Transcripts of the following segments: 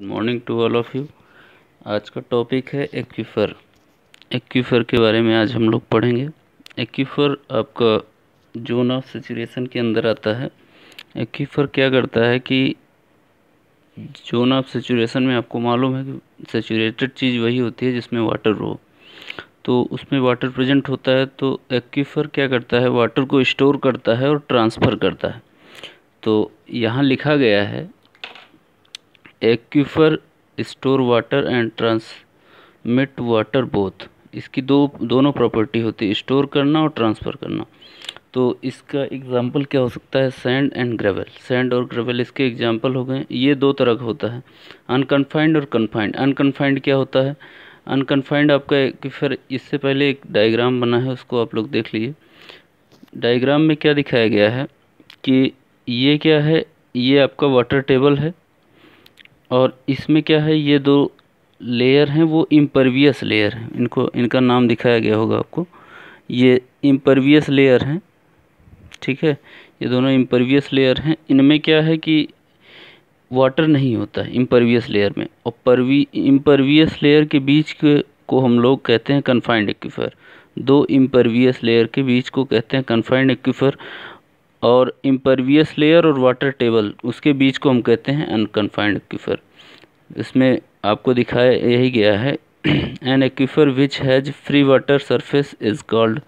good morning to all of you आज का topic है एक्यूफर एक्यूफर के बारे में आज हम लोग पढ़ेंगे एक्यूफर आपका जोन ऑफ सेचुरेशन के अंदर आता है एक्यूफर क्या करता है कि जोन ऑफ सेचुरेशन में आपको मालूम है कि सेचुरेटेड चीज़ वही होती है जिसमें वाटर हो तो उसमें वाटर प्रेजेंट होता है तो एक्यूफर क्या करता है वाटर को स्टोर करता है और ट्रांसफ़र करता है तो यहाँ लिखा गया है aquifer store water and transmit water both इसकी दो दोनों प्रॉपर्टी होती है स्टोर करना और ट्रांसफ़र करना तो इसका एग्ज़ाम्पल क्या हो सकता है सैंड एंड ग्रेवल सैंड और ग्रेवल इसके एग्ज़ाम्पल हो गए ये दो तरह का होता है अनकन्फाइंड और कन्फाइंड अनकन्फाइंड क्या होता है अनकन्फाइंड आपका कि फिर इससे पहले एक डायग्राम बना है उसको आप लोग देख लीजिए डायग्राम में क्या दिखाया गया है कि ये क्या है ये आपका वाटर टेबल है और इसमें क्या है ये दो लेयर हैं वो इम्परवियस लेयर हैं इनको इनका नाम दिखाया गया होगा आपको ये इम्परवियस लेयर हैं ठीक है ये दोनों इम्परवियस लेयर हैं इनमें क्या है कि वाटर नहीं होता है इम्परवियस लेयर में और परवी इम्परवियस लेयर के बीच के को हम लोग कहते हैं कन्फाइंड एक्वीफर दो इम्परवियस लेयर के बीच को कहते हैं कन्फाइंड एक्वीफर और इम्परवियस लेयर और वाटर टेबल उसके बीच को हम कहते हैं अनकन्फाइंड एक्वीफर इसमें आपको दिखाया यही गया है an aquifer which has free water surface is called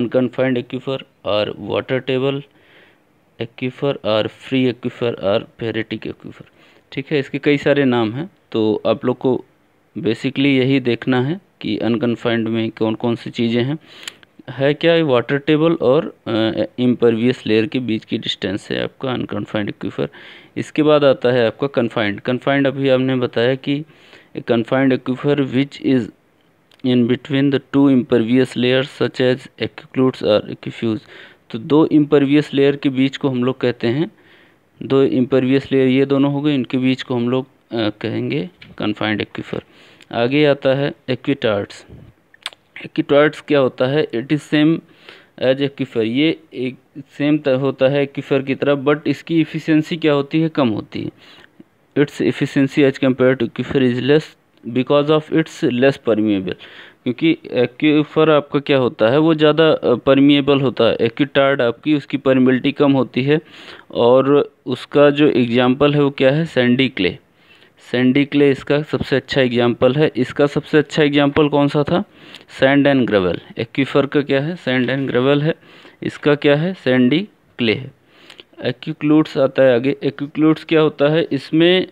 unconfined aquifer और वाटर टेबल एक्वीफर और फ्री एक्वीफर और पेरेटिक एक्वीफर ठीक है इसके कई सारे नाम हैं तो आप लोग को बेसिकली यही देखना है कि अनकन्फाइंड में कौन कौन सी चीज़ें हैं है क्या वाटर टेबल और इम्परवियस लेयर के बीच की डिस्टेंस है आपका अनकन्फाइंड एक्वीफर इसके बाद आता है आपका कन्फाइंड कन्फाइंड अभी आपने बताया कि confined aquifer which is in between the two impervious layer such as aquicludes और एक्फ्यूज तो दो इम्परवियस लेयर के बीच को हम लोग कहते हैं दो इम्परवियस लेयर ये दोनों हो गए इनके बीच को हम लोग कहेंगे कन्फाइंड एक्वीफर आगे आता है एक्विटार्ट्स एक्यूटॉइड्स क्या होता है it is same as aquifer ये एक सेम होता है एक्फर की तरह बट इसकी इफ़िशेंसी क्या होती है कम होती है its efficiency as compared to aquifer is less because of its less permeable क्योंकि एक्फर आपका क्या होता है वो ज़्यादा परमिएबल होता है एक्टार्ड आपकी उसकी परमिबिलिटी कम होती है और उसका जो एग्जाम्पल है वो क्या है सैंडी क्ले सैंडी क्ले इसका सबसे अच्छा एग्जाम्पल है इसका सबसे अच्छा एग्जाम्पल कौन सा था सैंड एंड ग्रेवल एक्यूफर का क्या है सैंड एंड ग्रेवल है इसका क्या है सैंडी क्ले है एक्यूक्लूड्स आता है आगे एक्यूक्लूड्स क्या होता है इसमें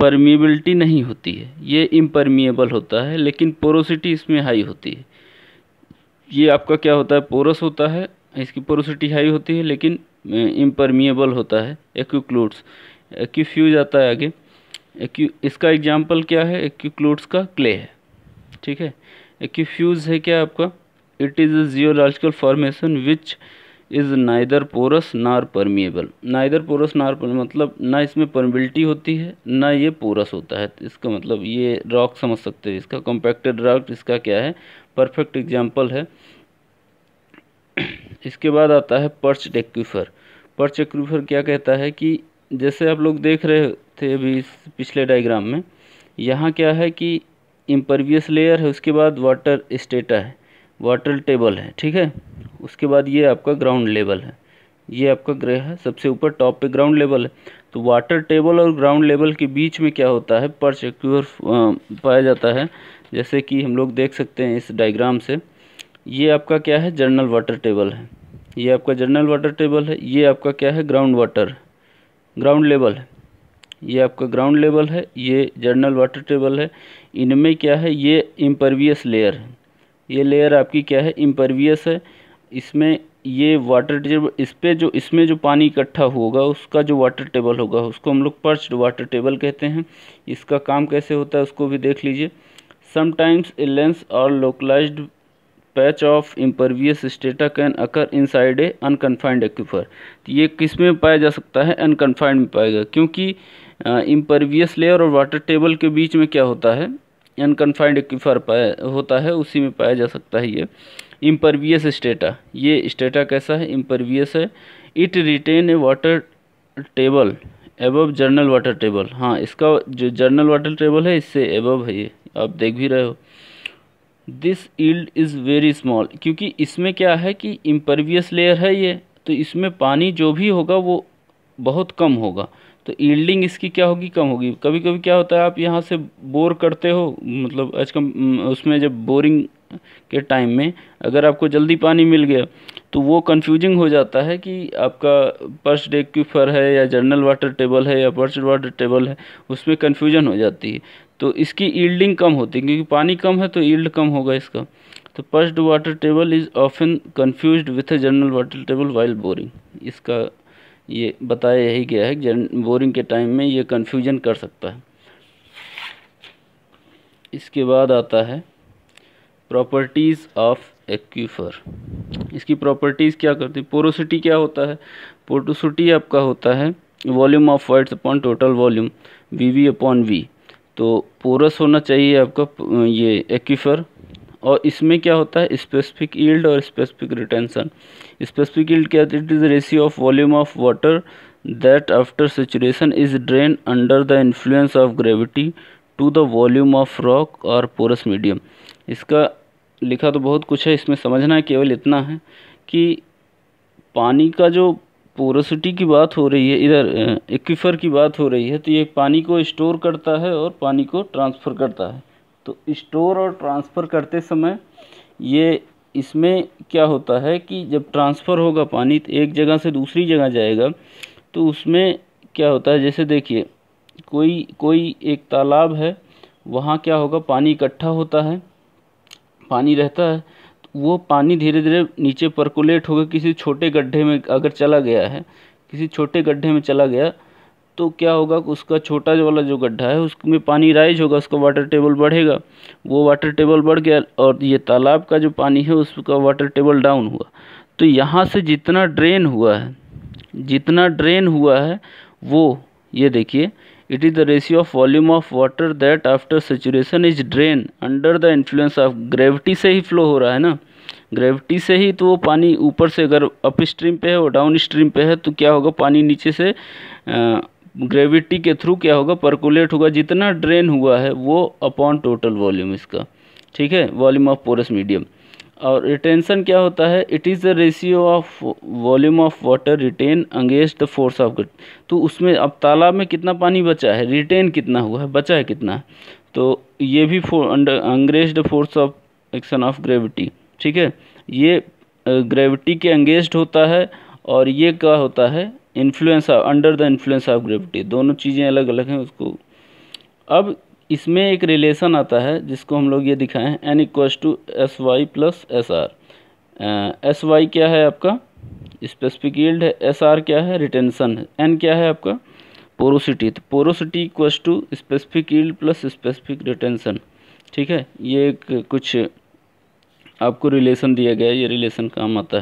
परमीबिलिटी नहीं होती है ये इम्परमिएबल होता है लेकिन पोरोसिटी इसमें हाई होती है ये आपका क्या होता है पोरस होता है इसकी पोरोसिटी हाई होती है लेकिन इम्परमिएबल होता है एक्यूक्लूड्स एक्यूफ्यूज आता है आगे इसका एग्जाम्पल क्या है एक्यूक्लोड्स का क्ले है ठीक है एक्यूफ्यूज है क्या आपका it is a geological formation which is neither porous nor permeable neither porous nor पर, मतलब ना इसमें परमिबिलिटी होती है ना ये पोरस होता है इसका मतलब ये रॉक समझ सकते हो इसका कॉम्पैक्टेड रॉक इसका क्या है परफेक्ट एग्जाम्पल है इसके बाद आता है पर्च एक्यूफर पर्च एक्यूफर क्या कहता है कि जैसे आप लोग देख रहे थे अभी इस पिछले डायग्राम में यहाँ क्या है कि इम्परवियस लेयर है उसके बाद वाटर स्टेटा है वाटर टेबल है ठीक है उसके बाद ये आपका ग्राउंड लेवल है ये आपका ग्रह है सबसे ऊपर टॉप पे ग्राउंड लेवल है तो वाटर टेबल और ग्राउंड लेवल के बीच में क्या होता है परसेक्यूर पाया जाता है जैसे कि हम लोग देख सकते हैं इस डायग्राम से ये आपका क्या है जर्नल वाटर टेबल है ये आपका जर्नल वाटर टेबल है ये आपका क्या है ग्राउंड वाटर ग्राउंड लेवल है ये आपका ग्राउंड लेवल है ये जर्नल वाटर टेबल है इनमें क्या है ये इम्परवियस लेयर है ये लेयर आपकी क्या है इम्परवियस है इसमें ये वाटर टेबल इस पर जो इसमें जो पानी इकट्ठा होगा उसका जो वाटर टेबल होगा उसको हम लोग पर्च वाटर टेबल कहते हैं इसका काम कैसे होता है उसको भी देख लीजिए समटाइम्स ए लेंस और localized patch of impervious strata can occur inside a unconfined aquifer तो ये किस में पाया जा सकता है अनकन्फाइंड में पाएगा क्योंकि इम्परवियस लेयर और वाटर टेबल के बीच में क्या होता है अनकन्फाइंड एक्वीफर पाया होता है उसी में पाया जा सकता है ये इम्परवियस स्टेटा ये स्टेटा कैसा है इम्परवियस है it retain a water table above general water table हाँ इसका जो जर्नल वाटर टेबल है इससे एबव है ये आप देख भी रहे हो this yield is very small क्योंकि इसमें क्या है कि इम्परवियस लेयर है ये तो इसमें पानी जो भी होगा वो बहुत कम होगा तो ईल्डिंग इसकी क्या होगी कम होगी कभी कभी क्या होता है आप यहाँ से बोर करते हो मतलब आज कम उसमें जब बोरिंग के टाइम में अगर आपको जल्दी पानी मिल गया तो वो कंफ्यूजिंग हो जाता है कि आपका पर्स डेक क्यूफर है या जर्नल वाटर टेबल है या पर्स वाटर टेबल है उसमें कन्फ्यूजन हो जाती है तो इसकी ईल्डिंग कम होती है क्योंकि पानी कम है तो ईल्ड कम होगा इसका तो perched water table is often confuse with a general water table while boring इसका ये बताया यही गया है कि बोरिंग के टाइम में ये कन्फ्यूजन कर सकता है इसके बाद आता है प्रॉपर्टीज़ ऑफ एक्यूफर इसकी प्रॉपर्टीज़ क्या करती है पोरोसिटी क्या होता है पोरोसिटी आपका होता है volume of voids upon total volume V V upon V तो पोरस होना चाहिए आपका ये एक्वीफर और इसमें क्या होता है स्पेसिफिक ईल्ड और स्पेसिफिक रिटेंशन स्पेसिफिक ईल्ड क्या it is ratio of volume of water that after saturation is drain under the influence of gravity to the volume of rock और पोरस मीडियम इसका लिखा तो बहुत कुछ है इसमें समझना केवल इतना है कि पानी का जो पोरसिटी की बात हो रही है इधर एक्विफर की बात हो रही है तो ये पानी को स्टोर करता है और पानी को ट्रांसफ़र करता है तो स्टोर और ट्रांसफ़र करते समय ये इसमें क्या होता है कि जब ट्रांसफ़र होगा पानी तो एक जगह से दूसरी जगह जाएगा तो उसमें क्या होता है जैसे देखिए कोई कोई एक तालाब है वहाँ क्या होगा पानी इकट्ठा होता है पानी रहता है तो वो पानी धीरे धीरे नीचे परकुलेट होकर किसी छोटे गड्ढे में अगर चला गया है किसी छोटे गड्ढे में चला गया तो क्या होगा उसका छोटा जो वाला जो गड्ढा है उसमें पानी राइज होगा उसका वाटर टेबल बढ़ेगा वो वाटर टेबल बढ़ गया और ये तालाब का जो पानी है उसका वाटर टेबल डाउन हुआ तो यहाँ से जितना ड्रेन हुआ है जितना ड्रेन हुआ है वो ये देखिए it is the ratio of volume of water that after saturation is drain under the influence of gravity से ही फ्लो हो रहा है ना ग्रेविटी से ही तो वो पानी ऊपर से अगर अप स्ट्रीम पर है वो डाउन स्ट्रीम पे है तो क्या होगा पानी नीचे से ग्रेविटी के थ्रू क्या होगा परकुलेट होगा जितना ड्रेन हुआ है वो अपॉन टोटल वॉल्यूम इसका ठीक है वॉल्यूम ऑफ पोरस मीडियम और रिटेंशन क्या होता है it is the ratio of volume of water retain against the force of gut तो उसमें अब तालाब में कितना पानी बचा है रिटेन कितना हुआ है बचा है कितना है तो ये भी अंडर अंग्रेज the force of action of gravity ठीक है ये ग्रेविटी के अंगेंस्ट होता है और ये क्या होता है influence under the influence of gravity दोनों चीज़ें अलग अलग हैं उसको अब इसमें एक रिलेशन आता है जिसको हम लोग ये दिखाएं n equal to S Y plus S R S Y क्या है आपका स्पेसिफिक यील्ड है एस आर क्या है रिटेंशन है एन क्या है आपका पोरोसिटी तो porosity equal to specific yield plus specific retention ठीक है ये एक कुछ आपको रिलेशन दिया गया है ये रिलेशन काम आता है